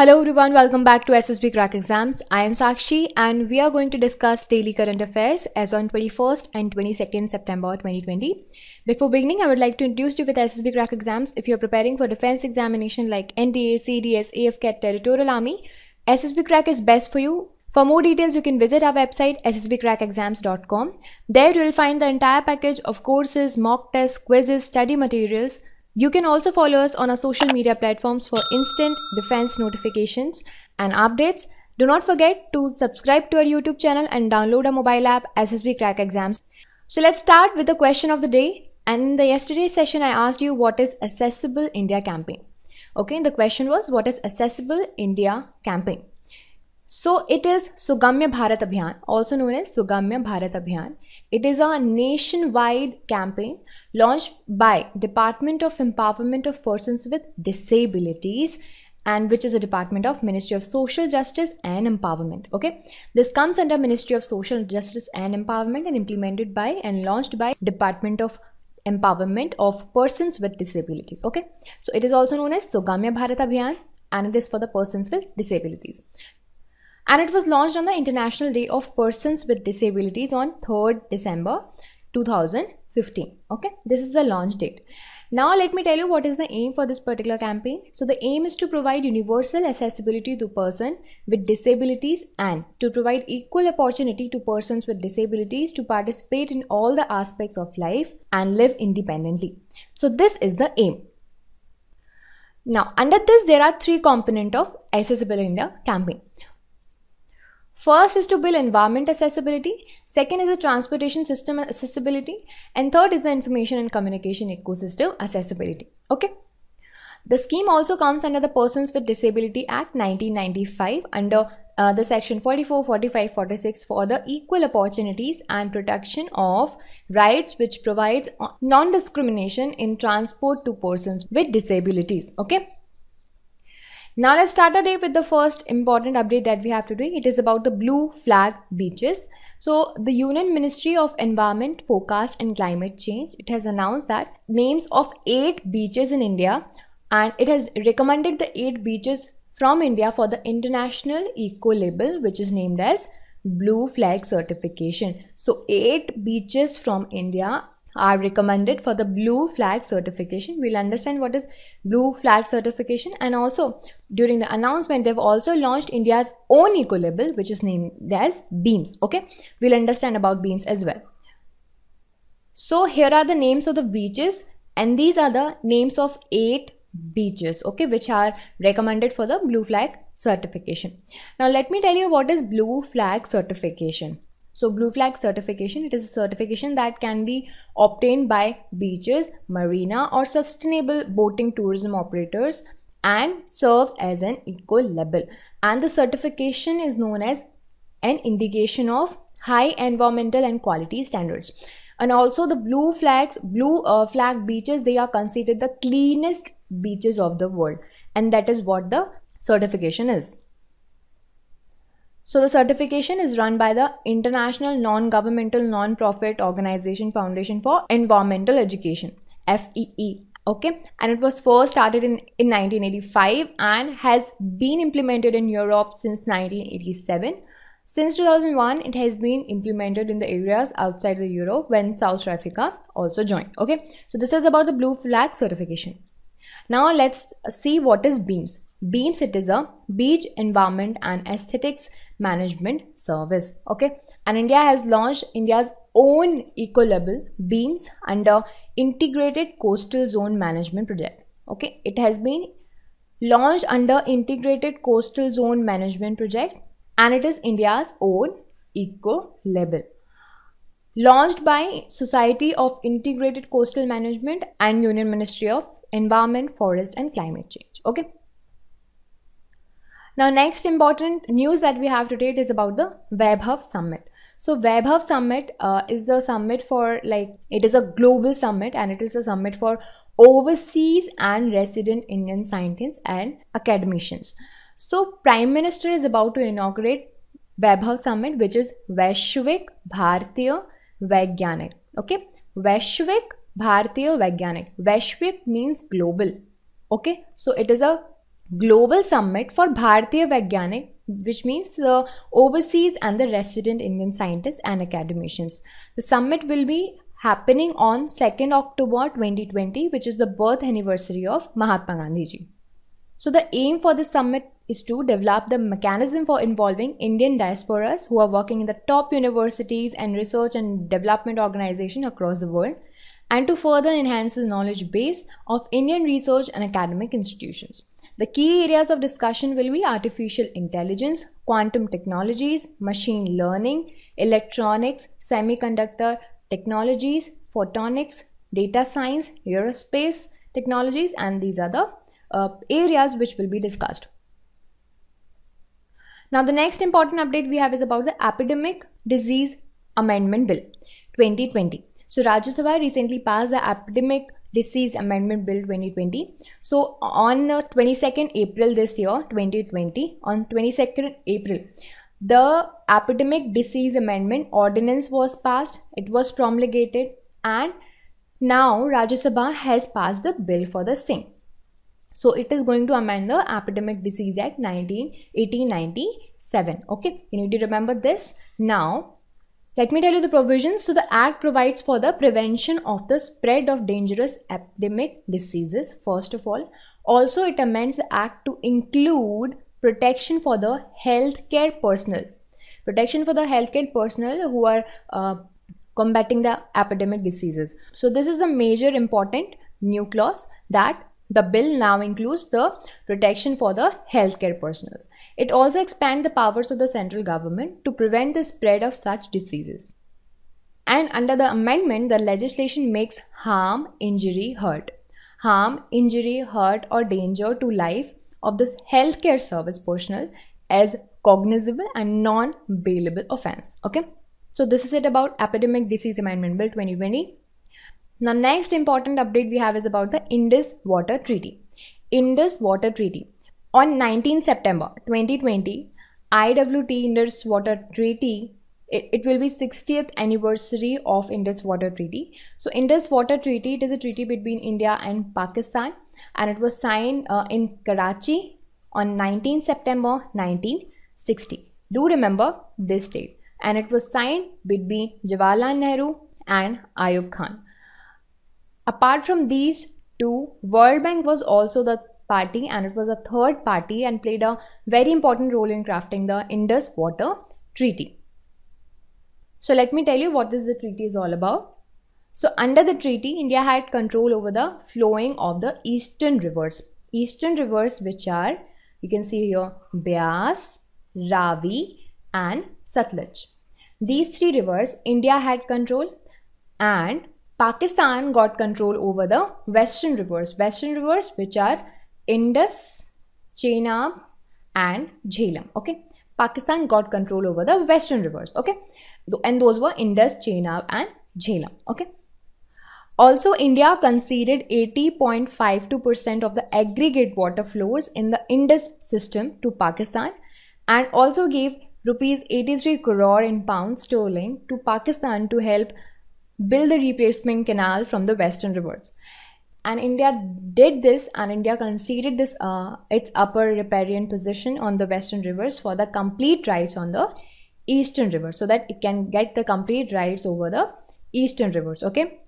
Hello everyone, welcome back to SSB Crack Exams. I am Sakshi and we are going to discuss daily current affairs as on 21st and 22nd September 2020. Before beginning, I would like to introduce you with SSB Crack Exams. If you are preparing for defense examination like NDA, CDS, AFCAT, Territorial Army, SSB Crack is best for you. For more details, you can visit our website ssbcrackexams.com. There you will find the entire package of courses, mock tests, quizzes, study materials, you can also follow us on our social media platforms for instant defense notifications and updates. Do not forget to subscribe to our YouTube channel and download our mobile app SSB Crack Exams. So let's start with the question of the day. And in the yesterday session, I asked you what is Accessible India campaign. Okay, the question was what is Accessible India campaign. So it is Sugamya Bharat Abhiyan, also known as Sugamya Bharat Abhiyan. It is a nationwide campaign launched by Department of Empowerment of Persons with Disabilities and which is a department of Ministry of Social Justice and Empowerment. Okay, this comes under Ministry of Social Justice and Empowerment and implemented by and launched by Department of Empowerment of Persons with Disabilities. Okay, so it is also known as Sugamya Bharat Abhiyan and it is for the persons with disabilities and it was launched on the International Day of Persons with Disabilities on 3rd December 2015. Okay, this is the launch date. Now let me tell you what is the aim for this particular campaign. So the aim is to provide universal accessibility to persons with disabilities and to provide equal opportunity to persons with disabilities to participate in all the aspects of life and live independently. So this is the aim. Now under this there are three component of Accessible India campaign. First is to build environment accessibility, second is the transportation system accessibility, and third is the information and communication ecosystem accessibility. Okay. The scheme also comes under the Persons with Disability Act 1995 under uh, the section 44, 45, 46 for the equal opportunities and protection of rights which provides uh, non-discrimination in transport to persons with disabilities. Okay. Now let's start the day with the first important update that we have to do. It is about the blue flag beaches. So the Union Ministry of Environment, Forecast and Climate Change, it has announced that names of eight beaches in India and it has recommended the eight beaches from India for the International Eco Label which is named as Blue Flag Certification. So eight beaches from India are recommended for the blue flag certification we'll understand what is blue flag certification and also during the announcement they've also launched india's own eco label which is named as beams okay we'll understand about beams as well so here are the names of the beaches and these are the names of eight beaches okay which are recommended for the blue flag certification now let me tell you what is blue flag certification so blue flag certification, it is a certification that can be obtained by beaches, marina or sustainable boating tourism operators and serves as an eco label. And the certification is known as an indication of high environmental and quality standards. And also the blue flags, blue uh, flag beaches, they are considered the cleanest beaches of the world. And that is what the certification is. So the certification is run by the International Non-Governmental Non-Profit Organization Foundation for Environmental Education, FEE. Okay, and it was first started in, in 1985 and has been implemented in Europe since 1987. Since 2001, it has been implemented in the areas outside the Europe when South Africa also joined. Okay, so this is about the blue flag certification. Now let's see what is BEAMS beams it is a beach environment and aesthetics management service okay and india has launched india's own eco label beams under integrated coastal zone management project okay it has been launched under integrated coastal zone management project and it is india's own eco label launched by society of integrated coastal management and union ministry of environment forest and climate change okay now next important news that we have today is about the Webhav Summit. So Webhav Summit uh, is the summit for like it is a global summit and it is a summit for overseas and resident Indian scientists and academicians. So Prime Minister is about to inaugurate Webhav Summit which is Vaishvik Bhartiya Vaigyanik. Okay, Vaishvik Bhartiya Vaigyanik. Vaishvik means global. Okay, so it is a global summit for Bharatiya Vaigyanik, which means the overseas and the resident Indian scientists and academicians. The summit will be happening on 2nd October 2020, which is the birth anniversary of Mahatma Gandhi So the aim for this summit is to develop the mechanism for involving Indian diasporas who are working in the top universities and research and development organizations across the world and to further enhance the knowledge base of Indian research and academic institutions. The key areas of discussion will be artificial intelligence, quantum technologies, machine learning, electronics, semiconductor technologies, photonics, data science, aerospace technologies, and these are the uh, areas which will be discussed. Now, the next important update we have is about the Epidemic Disease Amendment Bill 2020. So, Rajya Sabha recently passed the Epidemic disease amendment bill 2020 so on uh, 22nd april this year 2020 on 22nd april the epidemic disease amendment ordinance was passed it was promulgated and now rajya sabha has passed the bill for the same so it is going to amend the epidemic disease act 19 1897 okay you need to remember this now let me tell you the provisions. So, the Act provides for the prevention of the spread of dangerous epidemic diseases, first of all. Also, it amends the Act to include protection for the healthcare personnel. Protection for the healthcare personnel who are uh, combating the epidemic diseases. So, this is a major important new clause that the bill now includes the protection for the healthcare personnel. It also expands the powers of the central government to prevent the spread of such diseases. And under the amendment, the legislation makes harm, injury, hurt. Harm, injury, hurt, or danger to life of the healthcare service personnel as cognizable and non bailable offense. Okay, so this is it about Epidemic Disease Amendment Bill 2020. Now, next important update we have is about the Indus Water Treaty. Indus Water Treaty. On 19 September 2020, IWT Indus Water Treaty it, will be 60th anniversary of indus water treaty so indus water treaty it is a treaty between india and pakistan and it was signed uh, in karachi on 19 september 1960 do remember this date and it was signed between jawaharlal nehru and ayub khan Apart from these two, World Bank was also the party and it was a third party and played a very important role in crafting the Indus Water Treaty. So let me tell you what this the treaty is all about. So under the treaty, India had control over the flowing of the eastern rivers. Eastern rivers which are, you can see here, Bias, Ravi and Satluj. These three rivers India had control and Pakistan got control over the western rivers, western rivers which are Indus, Chenab and Jhelum. Okay, Pakistan got control over the western rivers. Okay, and those were Indus, Chenab and Jhelum. Okay. Also, India conceded 80.52% of the aggregate water flows in the Indus system to Pakistan and also gave rupees 83 crore in pounds sterling to Pakistan to help build the replacement canal from the western rivers and India did this and India conceded this uh, its upper riparian position on the western rivers for the complete rights on the eastern river so that it can get the complete rights over the eastern rivers okay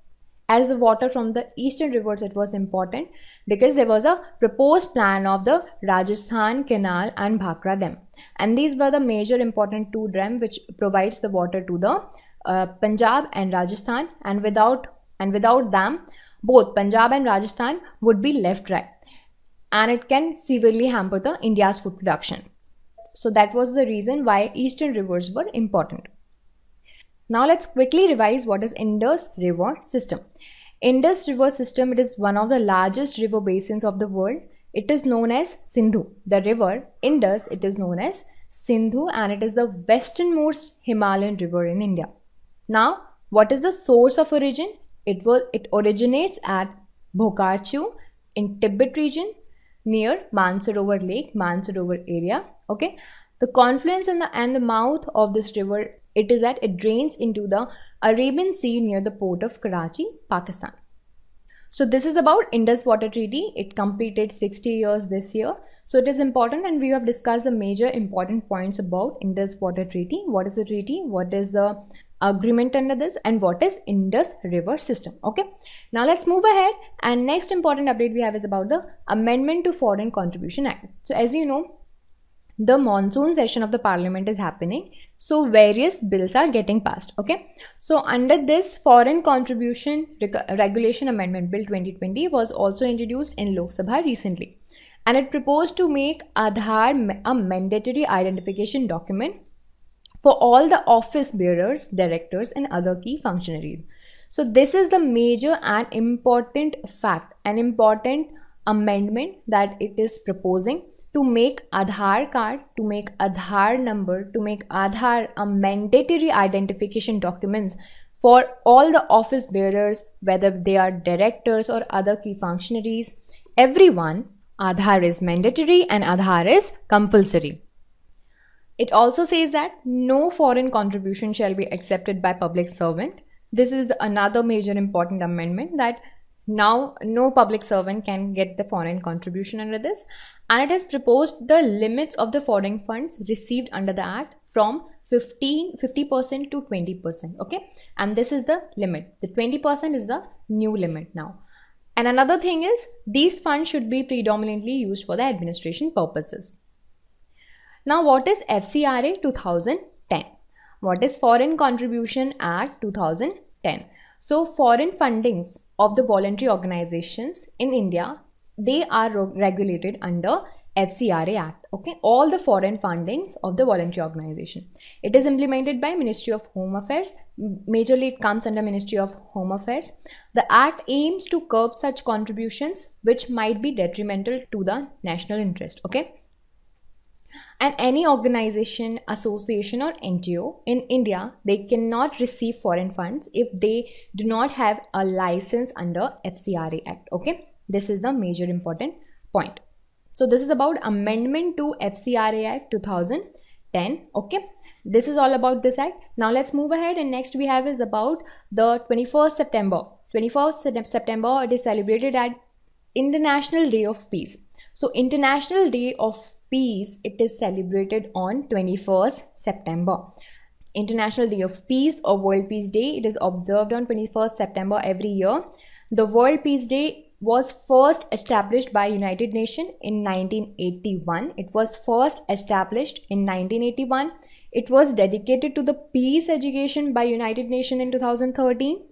as the water from the eastern rivers it was important because there was a proposed plan of the Rajasthan Canal and Bhakra Dam and these were the major important two dam which provides the water to the uh, Punjab and Rajasthan and without and without them both Punjab and Rajasthan would be left dry and it can severely hamper the India's food production. So that was the reason why eastern rivers were important. Now let's quickly revise what is Indus River System. Indus River System it is one of the largest river basins of the world. It is known as Sindhu. The river Indus it is known as Sindhu and it is the westernmost Himalayan river in India. Now, what is the source of origin? It, was, it originates at Bokarchu in Tibet region near Mansarovar Lake, Mansarovar area. Okay, the confluence and the, and the mouth of this river it is that it drains into the Arabian Sea near the port of Karachi, Pakistan. So this is about Indus Water Treaty. It completed 60 years this year. So it is important and we have discussed the major important points about Indus Water Treaty. What is the treaty? What is the agreement under this and what is Indus River System. Okay. Now let's move ahead and next important update we have is about the Amendment to Foreign Contribution Act. So as you know, the monsoon session of the parliament is happening so various bills are getting passed okay so under this foreign contribution regulation amendment bill 2020 was also introduced in lok sabha recently and it proposed to make aadhaar a mandatory identification document for all the office bearers, directors, and other key functionaries. So this is the major and important fact, an important amendment that it is proposing to make Aadhaar card, to make Aadhaar number, to make Aadhaar a uh, mandatory identification documents for all the office bearers, whether they are directors or other key functionaries, everyone, Aadhaar is mandatory and Aadhaar is compulsory. It also says that no foreign contribution shall be accepted by public servant. This is the, another major important amendment that now no public servant can get the foreign contribution under this and it has proposed the limits of the foreign funds received under the act from 15 50% to 20% okay and this is the limit the 20% is the new limit now and another thing is these funds should be predominantly used for the administration purposes now what is FCRA 2010? What is foreign contribution Act 2010? So foreign fundings of the voluntary organizations in India, they are regulated under FCRA Act. Okay, all the foreign fundings of the voluntary organization. It is implemented by Ministry of Home Affairs. Majorly, it comes under Ministry of Home Affairs. The Act aims to curb such contributions which might be detrimental to the national interest. Okay, and any organization, association, or NGO in India, they cannot receive foreign funds if they do not have a license under FCRA Act. Okay, this is the major important point. So this is about amendment to FCRA Act 2010. Okay, this is all about this act. Now let's move ahead and next we have is about the 21st September. 21st September it is celebrated at International Day of Peace. So International Day of Peace, it is celebrated on 21st September. International Day of Peace or World Peace Day, it is observed on 21st September every year. The World Peace Day was first established by United Nations in 1981. It was first established in 1981. It was dedicated to the peace education by United Nations in 2013.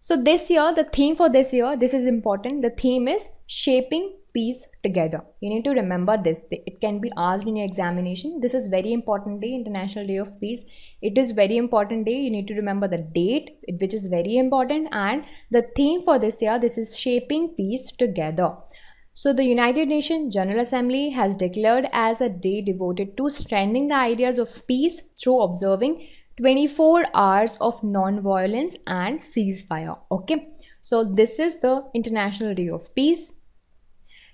So this year, the theme for this year, this is important. The theme is shaping piece together you need to remember this it can be asked in your examination this is very important day international day of peace it is very important day you need to remember the date which is very important and the theme for this year this is shaping peace together so the united nations general assembly has declared as a day devoted to strengthening the ideas of peace through observing 24 hours of non-violence and ceasefire okay so this is the international day of peace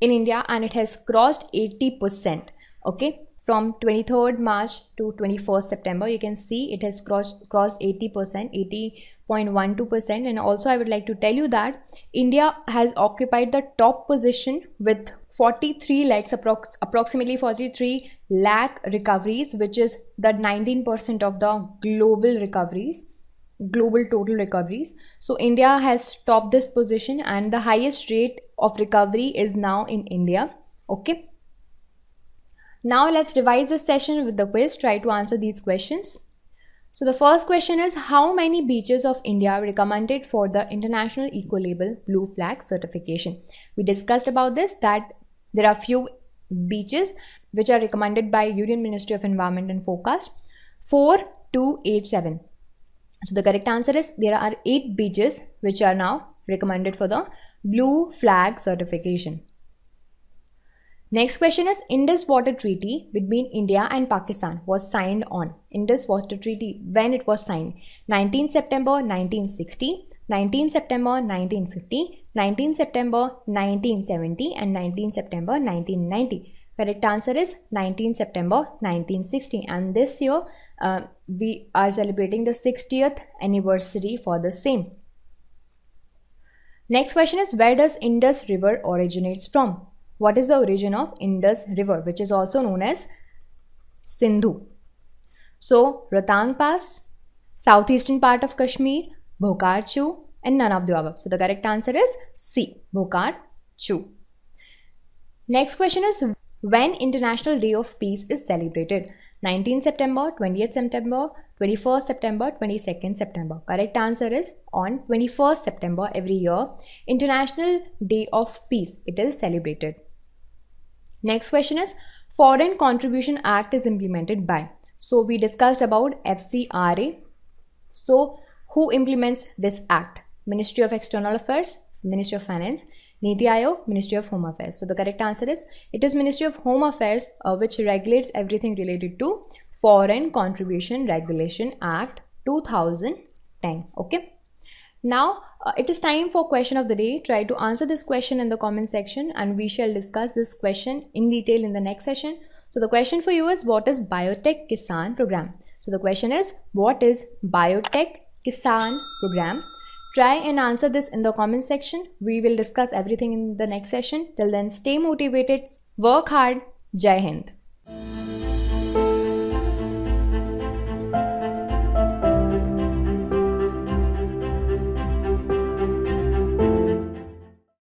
in India and it has crossed 80%. Okay, from 23rd March to 21st September, you can see it has crossed crossed 80%, 80.12%. And also, I would like to tell you that India has occupied the top position with 43 lakhs, approx approximately 43 lakh recoveries, which is the 19% of the global recoveries global total recoveries. So India has topped this position and the highest rate of recovery is now in India. Okay. Now let's revise this session with the quiz. Try to answer these questions. So the first question is how many beaches of India are recommended for the International Eco-Label Blue Flag certification? We discussed about this that there are few beaches which are recommended by Union Ministry of Environment and Forecast 4287. So the correct answer is there are 8 beaches which are now recommended for the blue flag certification. Next question is Indus Water Treaty between India and Pakistan was signed on. Indus Water Treaty when it was signed 19 September 1960, 19 September 1950, 19 September 1970 and 19 September 1990. Correct answer is 19 September 1960 and this year uh, we are celebrating the 60th anniversary for the same. Next question is where does Indus River originates from? What is the origin of Indus River which is also known as Sindhu? So Ratang Pass, southeastern part of Kashmir, Bhokar Chu and none of the above. So the correct answer is C. Bhokar Chu. Next question is when International Day of Peace is celebrated. 19 September, 20th September, 21st September, 22nd September. Correct answer is on 21st September every year. International Day of Peace. It is celebrated. Next question is Foreign Contribution Act is implemented by. So we discussed about FCRA. So who implements this act? Ministry of External Affairs, Ministry of Finance, Niti Aayog, Ministry of Home Affairs. So the correct answer is it is Ministry of Home Affairs uh, which regulates everything related to Foreign Contribution Regulation Act 2010. Okay. Now uh, it is time for question of the day. Try to answer this question in the comment section and we shall discuss this question in detail in the next session. So the question for you is what is Biotech Kisan program? So the question is what is Biotech Kisan program? Try and answer this in the comment section. We will discuss everything in the next session. Till then, stay motivated, work hard. Jai Hind.